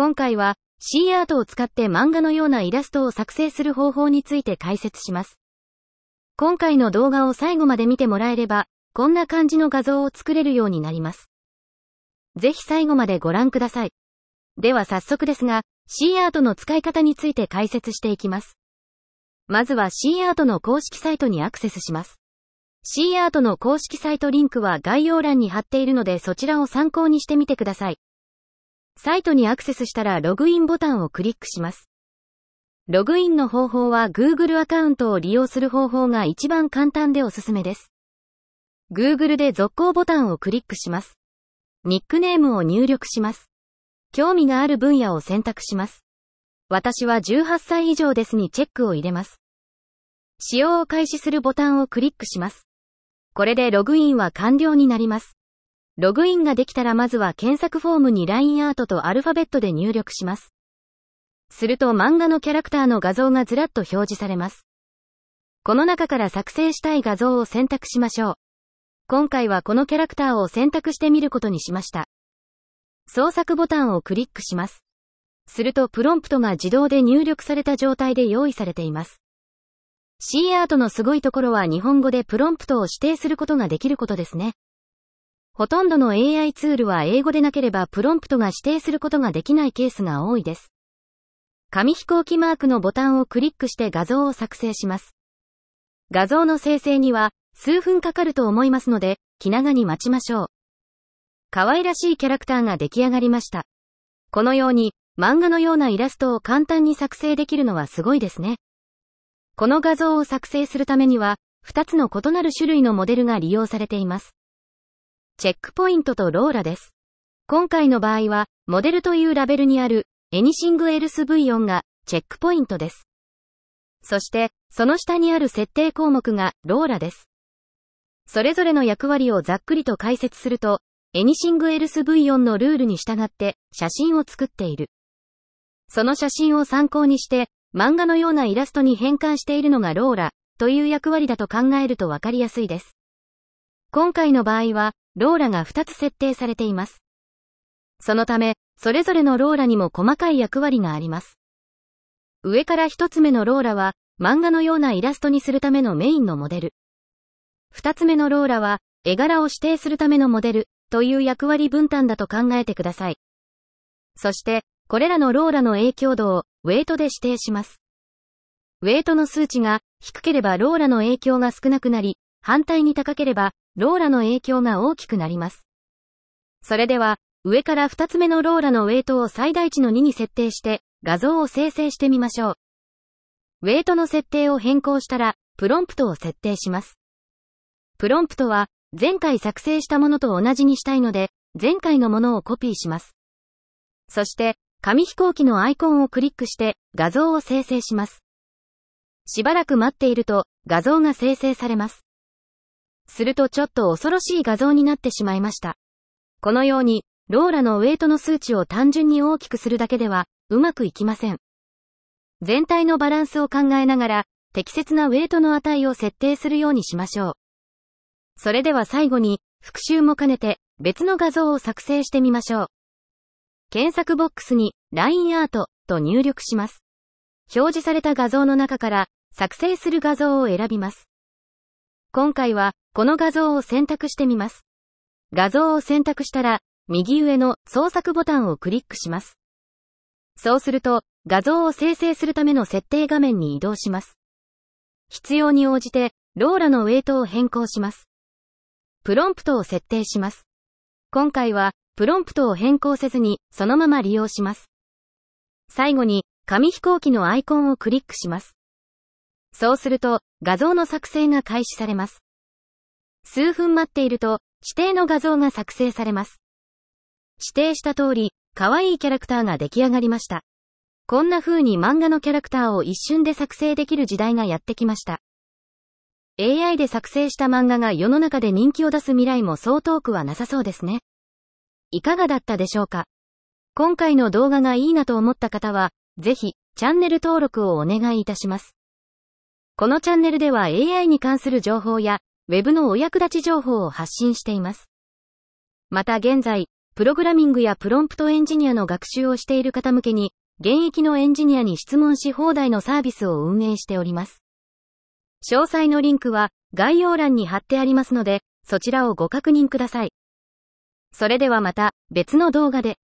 今回は C アートを使って漫画のようなイラストを作成する方法について解説します。今回の動画を最後まで見てもらえれば、こんな感じの画像を作れるようになります。ぜひ最後までご覧ください。では早速ですが、C アートの使い方について解説していきます。まずは C アートの公式サイトにアクセスします。C アートの公式サイトリンクは概要欄に貼っているのでそちらを参考にしてみてください。サイトにアクセスしたらログインボタンをクリックします。ログインの方法は Google アカウントを利用する方法が一番簡単でおすすめです。Google で続行ボタンをクリックします。ニックネームを入力します。興味がある分野を選択します。私は18歳以上ですにチェックを入れます。使用を開始するボタンをクリックします。これでログインは完了になります。ログインができたらまずは検索フォームに LINE アートとアルファベットで入力します。すると漫画のキャラクターの画像がずらっと表示されます。この中から作成したい画像を選択しましょう。今回はこのキャラクターを選択してみることにしました。創作ボタンをクリックします。するとプロンプトが自動で入力された状態で用意されています。C アートのすごいところは日本語でプロンプトを指定することができることですね。ほとんどの AI ツールは英語でなければプロンプトが指定することができないケースが多いです。紙飛行機マークのボタンをクリックして画像を作成します。画像の生成には数分かかると思いますので、気長に待ちましょう。可愛らしいキャラクターが出来上がりました。このように漫画のようなイラストを簡単に作成できるのはすごいですね。この画像を作成するためには、2つの異なる種類のモデルが利用されています。チェックポイントとローラです。今回の場合は、モデルというラベルにある、エニシングエルス V4 が、チェックポイントです。そして、その下にある設定項目が、ローラです。それぞれの役割をざっくりと解説すると、エニシングエルス V4 のルールに従って写真を作っている。その写真を参考にして、漫画のようなイラストに変換しているのがローラという役割だと考えるとわかりやすいです。今回の場合は、ローラが2つ設定されています。そのため、それぞれのローラにも細かい役割があります。上から1つ目のローラは、漫画のようなイラストにするためのメインのモデル。2つ目のローラは、絵柄を指定するためのモデル、という役割分担だと考えてください。そして、これらのローラの影響度を、ウェイトで指定します。ウェイトの数値が低ければローラの影響が少なくなり、反対に高ければローラの影響が大きくなります。それでは、上から2つ目のローラのウェイトを最大値の2に設定して、画像を生成してみましょう。ウェイトの設定を変更したら、プロンプトを設定します。プロンプトは、前回作成したものと同じにしたいので、前回のものをコピーします。そして、紙飛行機のアイコンをクリックして画像を生成します。しばらく待っていると画像が生成されます。するとちょっと恐ろしい画像になってしまいました。このように、ローラのウェイトの数値を単純に大きくするだけでは、うまくいきません。全体のバランスを考えながら、適切なウェイトの値を設定するようにしましょう。それでは最後に、復習も兼ねて、別の画像を作成してみましょう。検索ボックスに、LINE アートと入力します。表示された画像の中から、作成する画像を選びます。今回は、この画像を選択してみます。画像を選択したら、右上の創作ボタンをクリックします。そうすると、画像を生成するための設定画面に移動します。必要に応じて、ローラのウェイトを変更します。プロンプトを設定します。今回は、プロンプトを変更せずに、そのまま利用します。最後に、紙飛行機のアイコンをクリックします。そうすると、画像の作成が開始されます。数分待っていると、指定の画像が作成されます。指定した通り、可愛いキャラクターが出来上がりました。こんな風に漫画のキャラクターを一瞬で作成できる時代がやってきました。AI で作成した漫画が世の中で人気を出す未来もそう遠くはなさそうですね。いかがだったでしょうか今回の動画がいいなと思った方は、ぜひ、チャンネル登録をお願いいたします。このチャンネルでは AI に関する情報や、ウェブのお役立ち情報を発信しています。また現在、プログラミングやプロンプトエンジニアの学習をしている方向けに、現役のエンジニアに質問し放題のサービスを運営しております。詳細のリンクは概要欄に貼ってありますので、そちらをご確認ください。それではまた別の動画で。